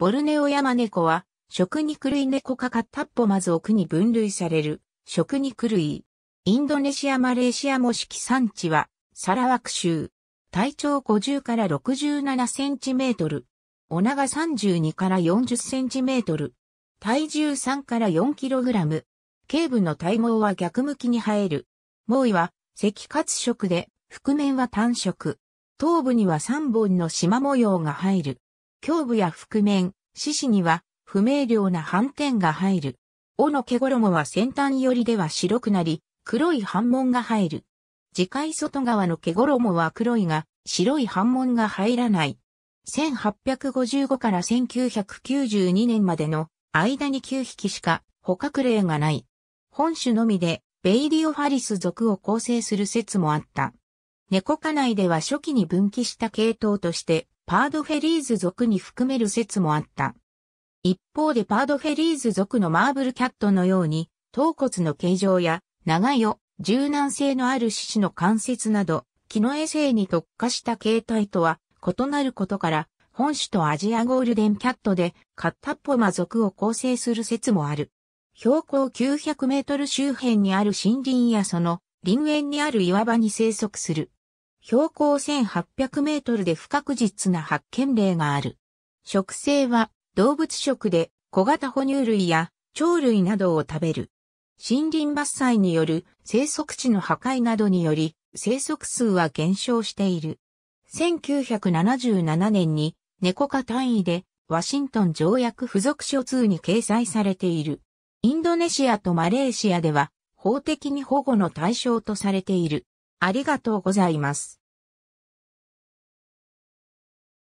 ボルネオヤマネコは、食肉類ネコか、カッタッポマズ奥に分類される、食肉類。インドネシアマレーシア模式産地は、サラワク州。体長50から67センチメートル。お長32から40センチメートル。体重3から4キログラム。頸部の体毛は逆向きに生える。猛威は赤褐色で、覆面は単色。頭部には3本の縞模様が入る。胸部や覆面、四肢には不明瞭な斑点が入る。尾の毛衣は先端寄りでは白くなり、黒い斑紋が入る。次回外側の毛衣は黒いが、白い斑紋が入らない。1855から1992年までの間に9匹しか捕獲例がない。本種のみでベイリオファリス属を構成する説もあった。猫科内では初期に分岐した系統としてパードフェリーズ族に含める説もあった。一方でパードフェリーズ族のマーブルキャットのように、頭骨の形状や長いよ、柔軟性のある獅子の関節など、木の衛生に特化した形態とは異なることから、本種とアジアゴールデンキャットでカッタッポマ族を構成する説もある。標高900メートル周辺にある森林やその林園にある岩場に生息する標高1800メートルで不確実な発見例がある。食性は動物食で小型哺乳類や鳥類などを食べる。森林伐採による生息地の破壊などにより生息数は減少している。1977年に猫科単位でワシントン条約付属書通に掲載されている。インドネシアとマレーシアでは法的に保護の対象とされている。ありがとうございます。